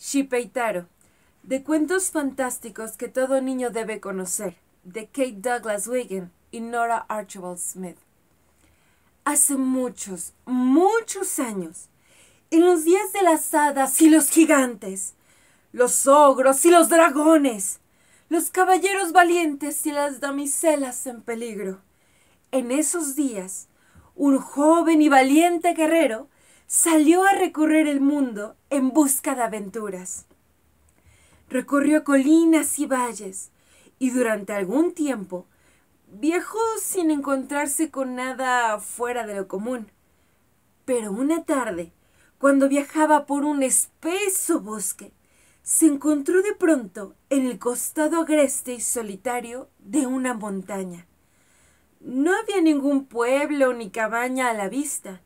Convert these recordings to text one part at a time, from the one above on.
Shipeitaro, de cuentos fantásticos que todo niño debe conocer, de Kate Douglas Wiggin y Nora Archibald Smith. Hace muchos, muchos años, en los días de las hadas y los gigantes, los ogros y los dragones, los caballeros valientes y las damiselas en peligro. En esos días, un joven y valiente guerrero salió a recorrer el mundo en busca de aventuras. Recorrió colinas y valles y durante algún tiempo viajó sin encontrarse con nada fuera de lo común. Pero una tarde, cuando viajaba por un espeso bosque, se encontró de pronto en el costado agreste y solitario de una montaña. No había ningún pueblo ni cabaña a la vista,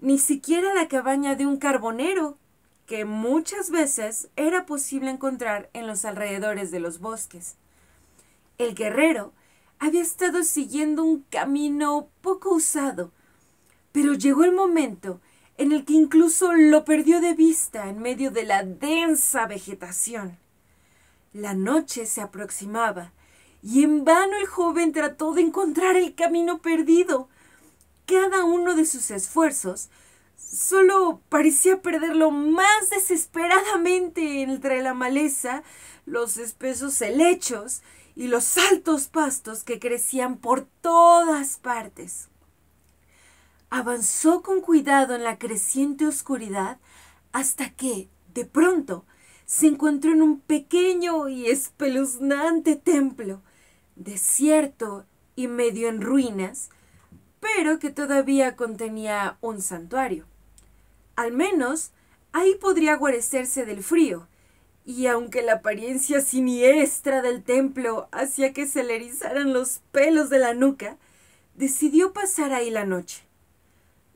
ni siquiera la cabaña de un carbonero, que muchas veces era posible encontrar en los alrededores de los bosques. El guerrero había estado siguiendo un camino poco usado, pero llegó el momento en el que incluso lo perdió de vista en medio de la densa vegetación. La noche se aproximaba, y en vano el joven trató de encontrar el camino perdido, cada uno de sus esfuerzos, solo parecía perderlo más desesperadamente entre la maleza, los espesos helechos y los altos pastos que crecían por todas partes. Avanzó con cuidado en la creciente oscuridad hasta que, de pronto, se encontró en un pequeño y espeluznante templo, desierto y medio en ruinas, pero que todavía contenía un santuario. Al menos ahí podría guarecerse del frío, y aunque la apariencia siniestra del templo hacía que se le erizaran los pelos de la nuca, decidió pasar ahí la noche.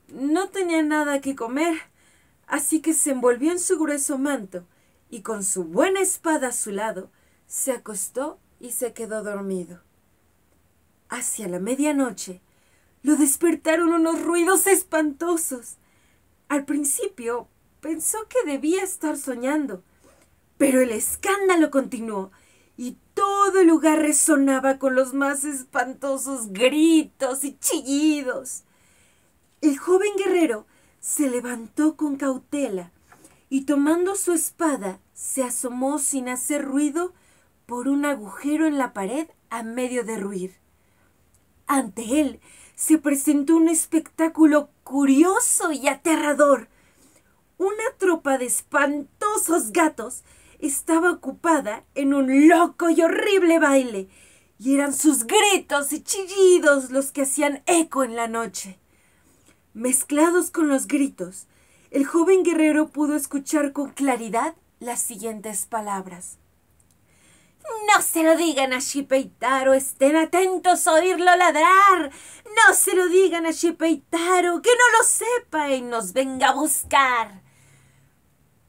No tenía nada que comer, así que se envolvió en su grueso manto y con su buena espada a su lado, se acostó y se quedó dormido. Hacia la medianoche, lo despertaron unos ruidos espantosos. Al principio pensó que debía estar soñando, pero el escándalo continuó y todo el lugar resonaba con los más espantosos gritos y chillidos. El joven guerrero se levantó con cautela y tomando su espada se asomó sin hacer ruido por un agujero en la pared a medio de ruir. Ante él se presentó un espectáculo curioso y aterrador. Una tropa de espantosos gatos estaba ocupada en un loco y horrible baile, y eran sus gritos y chillidos los que hacían eco en la noche. Mezclados con los gritos, el joven guerrero pudo escuchar con claridad las siguientes palabras. No se lo digan a Shipeitaro, estén atentos a oírlo ladrar. No se lo digan a Shipeitaro, que no lo sepa y nos venga a buscar.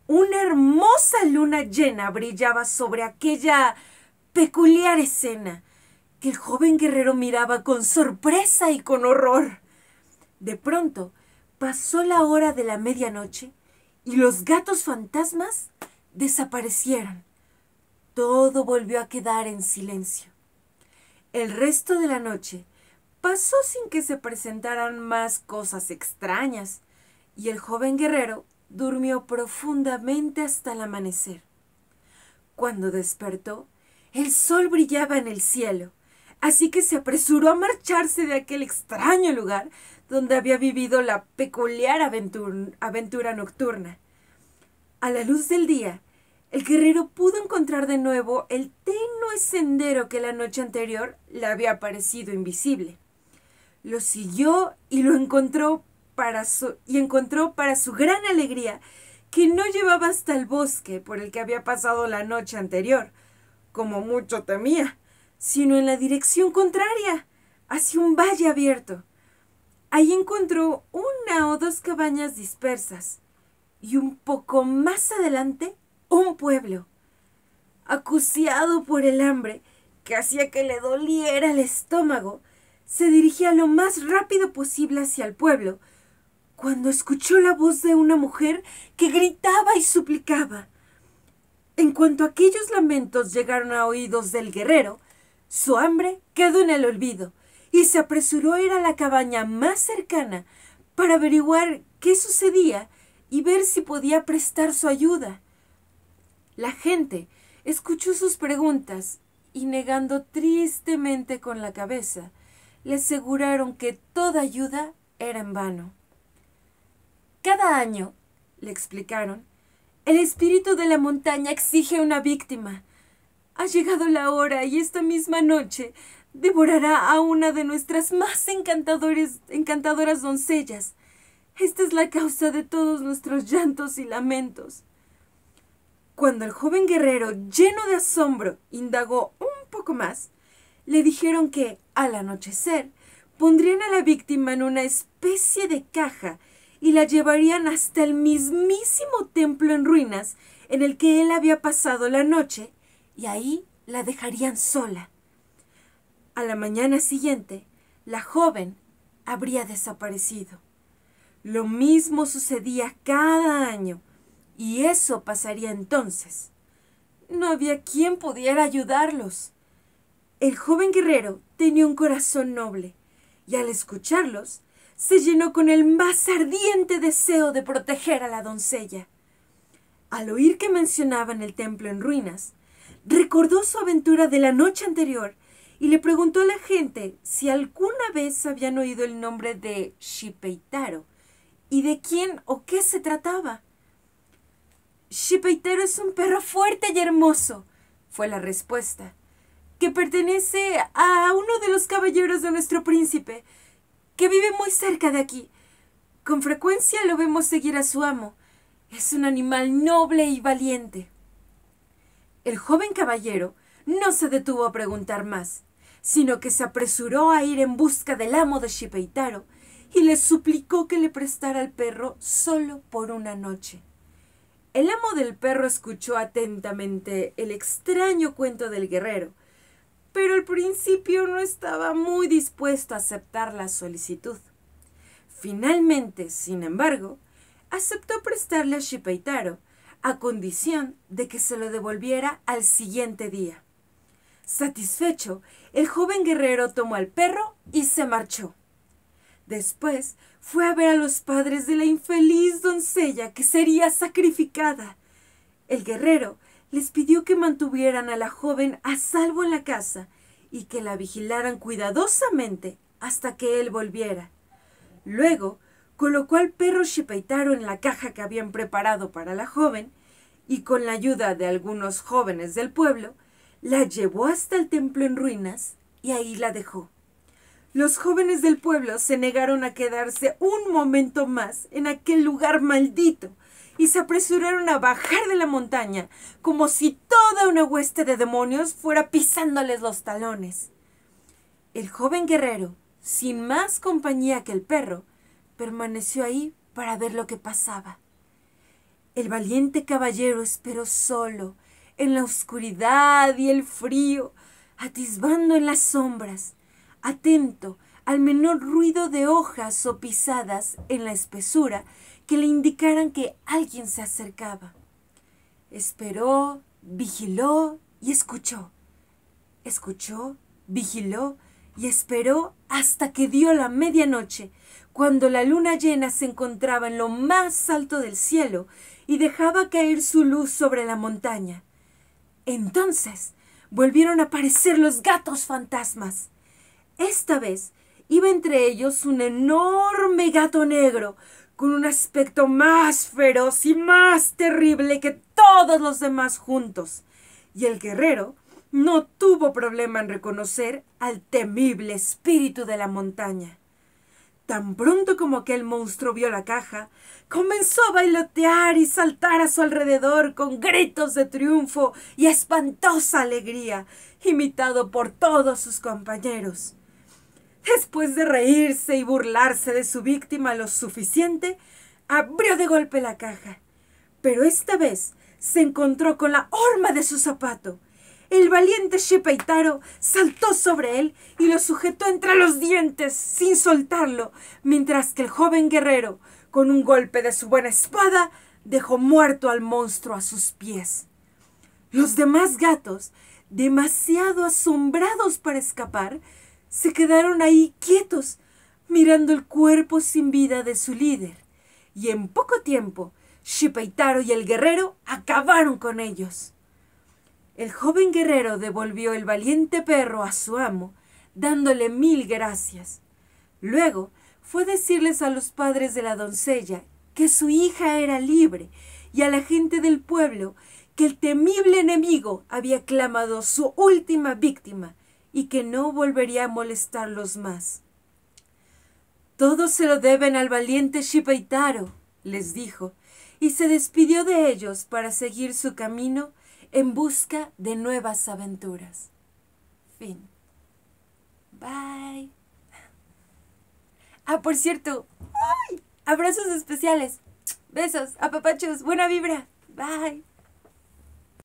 Una hermosa luna llena brillaba sobre aquella peculiar escena que el joven guerrero miraba con sorpresa y con horror. De pronto pasó la hora de la medianoche y los gatos fantasmas desaparecieron todo volvió a quedar en silencio. El resto de la noche pasó sin que se presentaran más cosas extrañas, y el joven guerrero durmió profundamente hasta el amanecer. Cuando despertó, el sol brillaba en el cielo, así que se apresuró a marcharse de aquel extraño lugar donde había vivido la peculiar aventura, nocturna. A la luz del día, el guerrero pudo encontrar de nuevo el tenue sendero que la noche anterior le había parecido invisible. Lo siguió y lo encontró para su, y encontró para su gran alegría que no llevaba hasta el bosque por el que había pasado la noche anterior, como mucho temía, sino en la dirección contraria, hacia un valle abierto. Ahí encontró una o dos cabañas dispersas, y un poco más adelante un pueblo, acuciado por el hambre que hacía que le doliera el estómago, se dirigía lo más rápido posible hacia el pueblo, cuando escuchó la voz de una mujer que gritaba y suplicaba. En cuanto aquellos lamentos llegaron a oídos del guerrero, su hambre quedó en el olvido y se apresuró a ir a la cabaña más cercana para averiguar qué sucedía y ver si podía prestar su ayuda. La gente escuchó sus preguntas y negando tristemente con la cabeza, le aseguraron que toda ayuda era en vano. Cada año, le explicaron, el espíritu de la montaña exige una víctima. Ha llegado la hora y esta misma noche devorará a una de nuestras más encantadoras doncellas. Esta es la causa de todos nuestros llantos y lamentos. Cuando el joven guerrero, lleno de asombro, indagó un poco más, le dijeron que, al anochecer, pondrían a la víctima en una especie de caja y la llevarían hasta el mismísimo templo en ruinas en el que él había pasado la noche y ahí la dejarían sola. A la mañana siguiente, la joven habría desaparecido. Lo mismo sucedía cada año. Y eso pasaría entonces. No había quien pudiera ayudarlos. El joven guerrero tenía un corazón noble, y al escucharlos, se llenó con el más ardiente deseo de proteger a la doncella. Al oír que mencionaban el templo en ruinas, recordó su aventura de la noche anterior y le preguntó a la gente si alguna vez habían oído el nombre de Shipeitaro y de quién o qué se trataba. Shipeitero es un perro fuerte y hermoso, fue la respuesta, que pertenece a uno de los caballeros de nuestro príncipe, que vive muy cerca de aquí. Con frecuencia lo vemos seguir a su amo. Es un animal noble y valiente. El joven caballero no se detuvo a preguntar más, sino que se apresuró a ir en busca del amo de Shipeitaro y le suplicó que le prestara el perro solo por una noche. El amo del perro escuchó atentamente el extraño cuento del guerrero, pero al principio no estaba muy dispuesto a aceptar la solicitud. Finalmente, sin embargo, aceptó prestarle a Shipeitaro, a condición de que se lo devolviera al siguiente día. Satisfecho, el joven guerrero tomó al perro y se marchó. Después fue a ver a los padres de la infeliz doncella que sería sacrificada. El guerrero les pidió que mantuvieran a la joven a salvo en la casa y que la vigilaran cuidadosamente hasta que él volviera. Luego colocó al perro Shepeitaro en la caja que habían preparado para la joven y con la ayuda de algunos jóvenes del pueblo, la llevó hasta el templo en ruinas y ahí la dejó. Los jóvenes del pueblo se negaron a quedarse un momento más en aquel lugar maldito y se apresuraron a bajar de la montaña como si toda una hueste de demonios fuera pisándoles los talones. El joven guerrero, sin más compañía que el perro, permaneció ahí para ver lo que pasaba. El valiente caballero esperó solo, en la oscuridad y el frío, atisbando en las sombras, atento al menor ruido de hojas o pisadas en la espesura que le indicaran que alguien se acercaba. Esperó, vigiló y escuchó. Escuchó, vigiló y esperó hasta que dio la medianoche, cuando la luna llena se encontraba en lo más alto del cielo y dejaba caer su luz sobre la montaña. Entonces volvieron a aparecer los gatos fantasmas. Esta vez iba entre ellos un enorme gato negro, con un aspecto más feroz y más terrible que todos los demás juntos. Y el guerrero no tuvo problema en reconocer al temible espíritu de la montaña. Tan pronto como aquel monstruo vio la caja, comenzó a bailotear y saltar a su alrededor con gritos de triunfo y espantosa alegría, imitado por todos sus compañeros. Después de reírse y burlarse de su víctima lo suficiente, abrió de golpe la caja. Pero esta vez se encontró con la horma de su zapato. El valiente Shepeitaro saltó sobre él y lo sujetó entre los dientes sin soltarlo, mientras que el joven guerrero, con un golpe de su buena espada, dejó muerto al monstruo a sus pies. Los demás gatos, demasiado asombrados para escapar, se quedaron ahí quietos, mirando el cuerpo sin vida de su líder. Y en poco tiempo, Shipeitaro y el guerrero acabaron con ellos. El joven guerrero devolvió el valiente perro a su amo, dándole mil gracias. Luego fue decirles a los padres de la doncella que su hija era libre y a la gente del pueblo que el temible enemigo había clamado su última víctima y que no volvería a molestarlos más. Todo se lo deben al valiente Shipeitaro, les dijo, y se despidió de ellos para seguir su camino en busca de nuevas aventuras. Fin. Bye. Ah, por cierto. Abrazos especiales. Besos, apapachos, buena vibra. Bye.